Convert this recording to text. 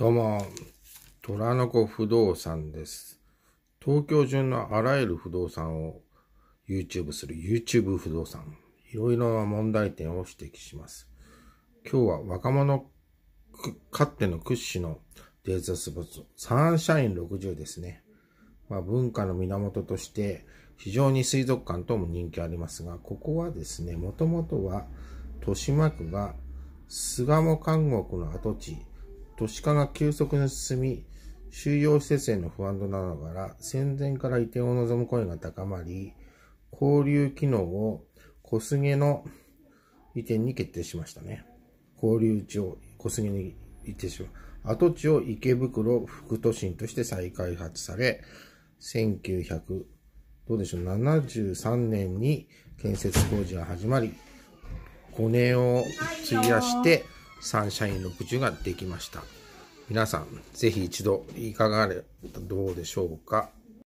どうも、虎の子不動産です。東京中のあらゆる不動産を YouTube する YouTube 不動産。いろいろな問題点を指摘します。今日は若者かっての屈指のポット、サンシャイン60ですね。まあ、文化の源として非常に水族館とも人気ありますが、ここはですね、もともとは豊島区が巣鴨監獄の跡地、都市化が急速に進み、収容施設への不安とながら、戦前から移転を望む声が高まり、交流機能を小菅の移転に決定しましたね。交流地を小菅に移転しました。跡地を池袋副都心として再開発され、1900、どうでしょう、73年に建設工事が始まり、5年を費やして、サンシャインの60ができました。皆さん、ぜひ一度いかがどうでしょうか。